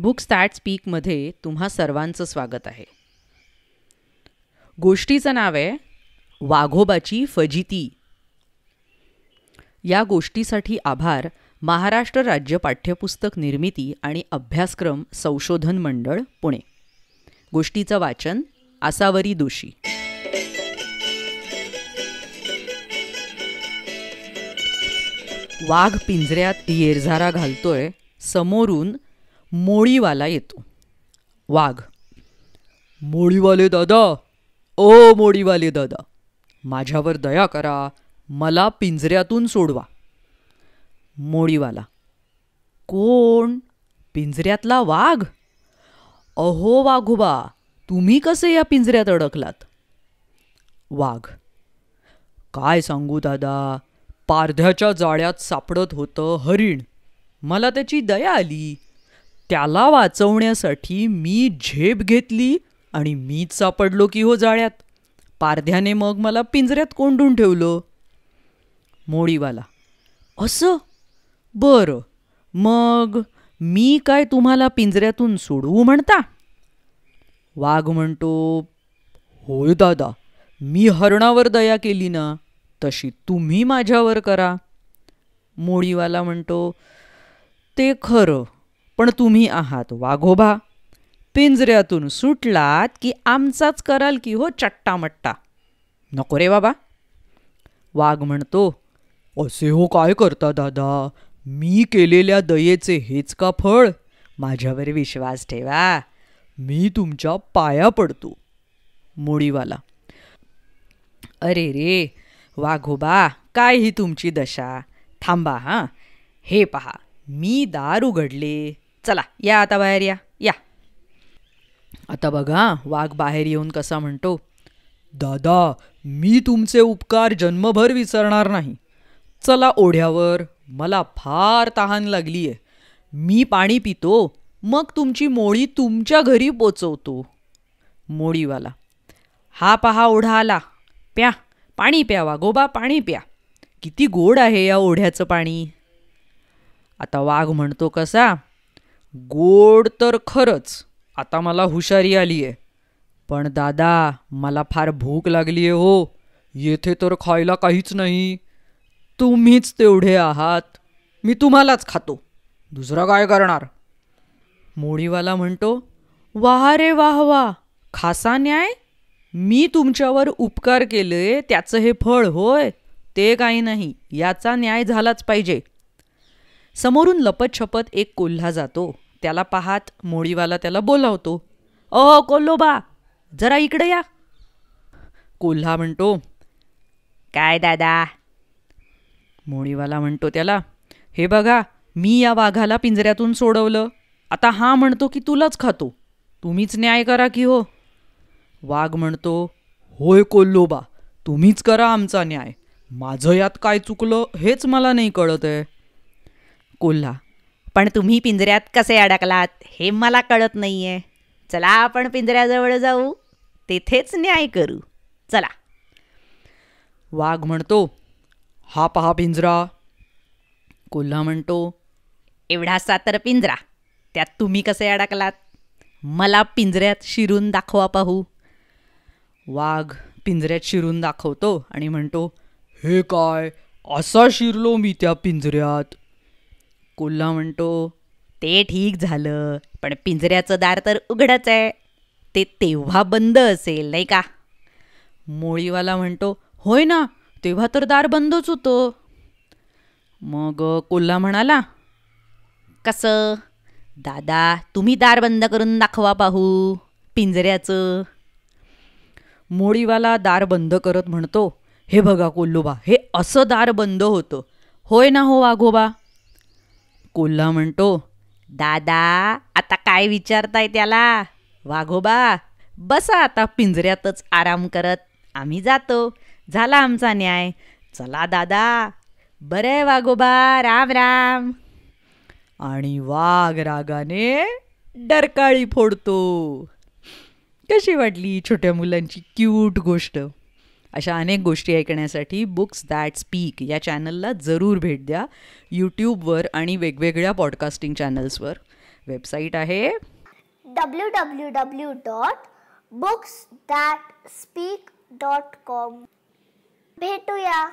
book stat स्पीकमध्ये तुम्हा सर्वांचं स्वागत आहे गोष्टीचं नाव आहे वाघोबाची फजिती या गोष्टीसाठी आभार महाराष्ट्र राज्य पाठ्यपुस्तक निर्मिती आणि अभ्यासक्रम संशोधन मंडळ पुणे गोष्टीचं वाचन आसावरी दोषी वाघ पिंजऱ्यात येरझारा घालतोय समोरून मोळीवाला येतो वाघ मोळीवाले दादा ओ मोळीवाले दादा माझ्यावर दया करा मला पिंजऱ्यातून सोडवा मोळीवाला कोण पिंजऱ्यातला वाघ अहो वाघोबा तुम्ही कसे या पिंजऱ्यात अडकलात वाघ काय सांगू दादा पारध्याच्या जाळ्यात सापडत होतं हरिण मला त्याची दया आली त्याला वाचवण्यासाठी मी झेप घेतली आणि मीच सापडलो की हो जाळ्यात पारध्याने मग मला पिंजऱ्यात कोंडून ठेवलं मोडीवाला असं बरं मग मी काय तुम्हाला पिंजऱ्यातून सोडवू म्हणता वाघ म्हणतो होय दादा मी हरणावर दया केली ना तशी तुम्ही माझ्यावर करा मोडीवाला म्हणतो ते खरं पण तुम्ही आहात वाघोबा पिंजऱ्यातून सुटलात की आमचाच कराल की हो चट्टामट्टा नको रे बाबा वाघ म्हणतो असे हो काय करता दादा मी केलेल्या दयेचे हेच का फळ माझ्यावर विश्वास ठेवा मी तुमच्या पाया पडतो मोडीवाला अरे रे वाघोबा काय ही तुमची दशा थांबा हां हे पहा मी दार उघडले चला या आता बाहेर या या आता बघा वाघ बाहेर येऊन कसा म्हणतो दादा मी तुमचे उपकार जन्मभर विसरणार नाही चला ओढ्यावर मला फार तहान लागली आहे मी पाणी पितो मग तुमची मोळी तुमच्या घरी पोचवतो मोळीवाला हा पहा ओढा आला प्या पाणी प्या गोबा पाणी प्या किती गोड आहे या ओढ्याचं पाणी आता वाघ म्हणतो कसा गोड तर खरंच आता मला हुशारी आली आहे पण दादा मला फार भूक लागली आहे हो येथे तर खायला काहीच नाही तुम्हीच तेवढे आहात मी तुम्हालाच खातो दुसरं काय करणार मोळीवाला म्हणतो वाह रे वाह वा खासा न्याय मी तुमच्यावर उपकार केले त्याचं हे फळ होय ते काही नाही याचा न्याय झालाच पाहिजे समोरून लपतछपत एक कोल्हा जातो त्याला पाहात मोळीवाला त्याला बोलावतो अ कोल्होबा जरा इकडे या कोल्हा म्हणतो काय दादा मोळीवाला म्हणतो त्याला हे बघा मी या वाघाला पिंजऱ्यातून सोडवलं आता हा म्हणतो की तुलाच खातो तुम्हीच न्याय करा की हो वाघ म्हणतो होय कोल्होबा तुम्हीच करा आमचा न्याय माझं यात काय चुकलं हेच मला नाही कळत आहे कोल्हा पण तुम्ही पिंजऱ्यात कसे अडकलात हे मला कळत नाही आहे चला आपण पिंजऱ्याजवळ जाऊ तेथेच न्याय करू चला वाघ म्हणतो हा पहा पिंजरा कोल्हा म्हणतो एवढा सातर पिंजरा त्यात तुम्ही कसे अडकलात मला पिंजऱ्यात शिरून दाखवा पाहू वाघ पिंजऱ्यात शिरून दाखवतो आणि म्हणतो हे काय असा शिरलो मी त्या पिंजऱ्यात कोल्हा म्हणतो ते ठीक झालं पण पिंजऱ्याचं दार तर उघडच आहे ते तेव्हा बंद असेल नाही का मोळीवाला म्हणतो होय ना तेव्हा तर दार बंदच होतं मग कोल्हा म्हणाला कसं दादा तुम्ही दार बंद करून दाखवा पाहू पिंजऱ्याचं मोळीवाला दार बंद करत म्हणतो हे बघा कोल्लूबा हे असं दार बंद होतं होय ना हो वाघोबा कोल्हा म्हणतो दादा आता काय विचारताय त्याला वाघोबा बसा आता पिंजऱ्यातच आराम करत आम्ही जातो झाला आमचा न्याय चला दादा बरे वाघोबा राम राम आणि वाघ रागाने डरकाळी फोडतो कशी वाटली छोट्या मुलांची क्यूट गोष्ट अशा अनेक गोष्टी ऐकण्यासाठी बुक्स दॅट स्पीक या चॅनलला जरूर भेट द्या यूट्यूबवर आणि वेगवेगळ्या पॉडकास्टिंग चॅनल्सवर वेबसाईट आहे W W W dot books that speak dot com भेटूया